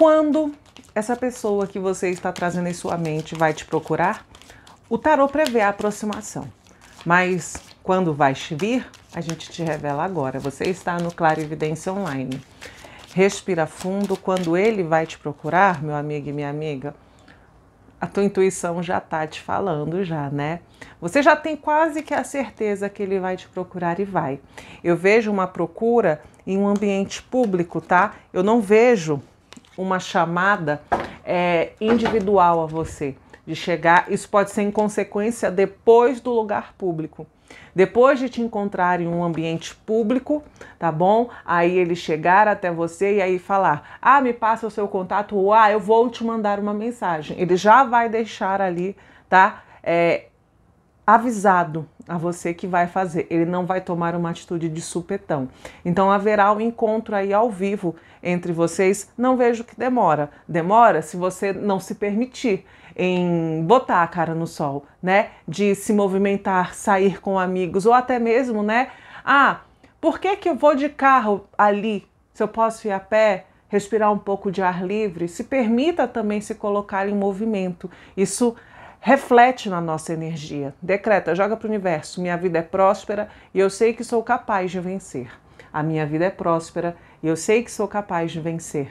Quando essa pessoa que você está trazendo em sua mente vai te procurar, o tarô prevê a aproximação. Mas quando vai vir, a gente te revela agora. Você está no Clarividência Online. Respira fundo. Quando ele vai te procurar, meu amigo e minha amiga, a tua intuição já está te falando já, né? Você já tem quase que a certeza que ele vai te procurar e vai. Eu vejo uma procura em um ambiente público, tá? Eu não vejo uma chamada é, individual a você de chegar. Isso pode ser em consequência depois do lugar público. Depois de te encontrar em um ambiente público, tá bom? Aí ele chegar até você e aí falar: "Ah, me passa o seu contato", ou "Ah, eu vou te mandar uma mensagem". Ele já vai deixar ali, tá? É, avisado a você que vai fazer. Ele não vai tomar uma atitude de supetão. Então haverá um encontro aí ao vivo entre vocês. Não vejo que demora. Demora se você não se permitir em botar a cara no sol, né? De se movimentar, sair com amigos ou até mesmo, né? Ah, por que que eu vou de carro ali se eu posso ir a pé? Respirar um pouco de ar livre, se permita também se colocar em movimento. Isso reflete na nossa energia. Decreta, joga para o universo: minha vida é próspera e eu sei que sou capaz de vencer. A minha vida é próspera e eu sei que sou capaz de vencer.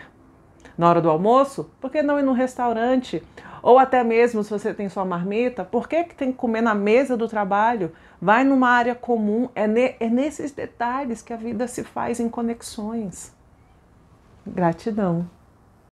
Na hora do almoço, por que não ir no restaurante? Ou até mesmo se você tem sua marmita, por que, que tem que comer na mesa do trabalho? Vai numa área comum, é, ne é nesses detalhes que a vida se faz em conexões. Gratidão.